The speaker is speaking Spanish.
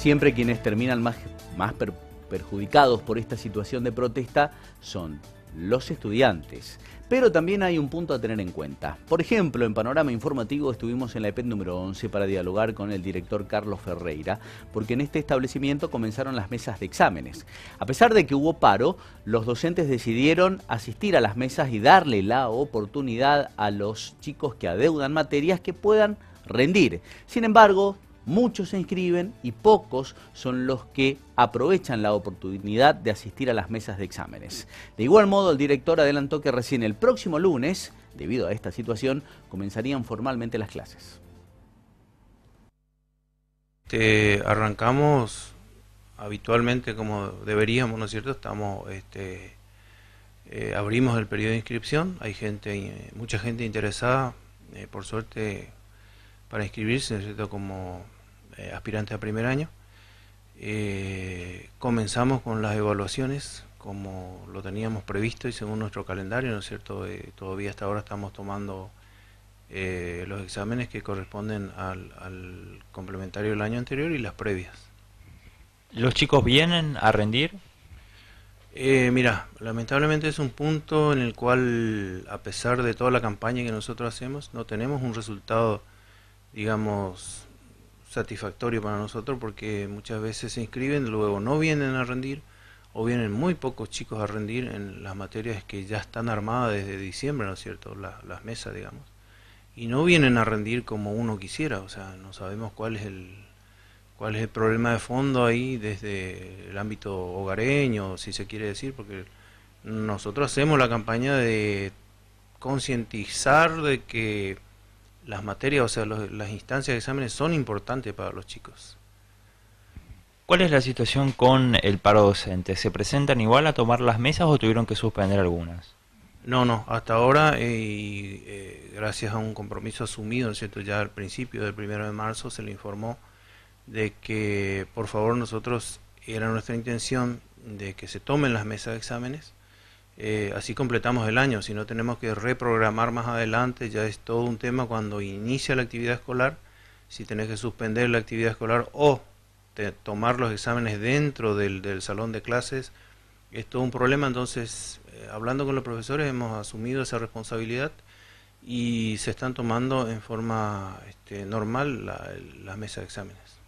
Siempre quienes terminan más, más perjudicados por esta situación de protesta son los estudiantes. Pero también hay un punto a tener en cuenta. Por ejemplo, en Panorama Informativo estuvimos en la EPET número 11 para dialogar con el director Carlos Ferreira, porque en este establecimiento comenzaron las mesas de exámenes. A pesar de que hubo paro, los docentes decidieron asistir a las mesas y darle la oportunidad a los chicos que adeudan materias que puedan rendir. Sin embargo, muchos se inscriben y pocos son los que aprovechan la oportunidad de asistir a las mesas de exámenes. De igual modo, el director adelantó que recién el próximo lunes, debido a esta situación, comenzarían formalmente las clases. arrancamos habitualmente como deberíamos, ¿no es cierto? Estamos, este, eh, abrimos el periodo de inscripción, hay gente, eh, mucha gente interesada, eh, por suerte, para inscribirse, ¿no es cierto? Como eh, aspirantes a primer año. Eh, comenzamos con las evaluaciones como lo teníamos previsto y según nuestro calendario, ¿no es cierto? Eh, todavía hasta ahora estamos tomando los exámenes que corresponden al, complementario del año anterior y las previas. ¿Los chicos vienen a rendir? Eh, mira, lamentablemente es un punto en el cual, a pesar de toda la campaña que nosotros hacemos, no tenemos un resultado, digamos, satisfactorio para nosotros porque muchas veces se inscriben, luego no vienen a rendir o vienen muy pocos chicos a rendir en las materias que ya están armadas desde diciembre, ¿no es cierto? las mesas, digamos. Y no vienen a rendir como uno quisiera, o sea, no sabemos cuál es el cuál es el problema de fondo ahí desde el ámbito hogareño, si se quiere decir, porque nosotros hacemos la campaña de concientizar de que las materias, o sea, las instancias de exámenes son importantes para los chicos. ¿Cuál es la situación con el paro docente? ¿Se presentan igual a tomar las mesas o tuvieron que suspender algunas? No, no, hasta ahora, eh, eh, gracias a un compromiso asumido, cierto? Ya al principio del primero de marzo se le informó de que, por favor, nosotros, era nuestra intención de que se tomen las mesas de exámenes, eh, así completamos el año, si no tenemos que reprogramar más adelante, ya es todo un tema cuando inicia la actividad escolar, si tenés que suspender la actividad escolar o tomar los exámenes dentro del, salón de clases, es todo un problema, entonces eh, hablando con los profesores hemos asumido esa responsabilidad y se están tomando en forma este, normal las mesas de exámenes.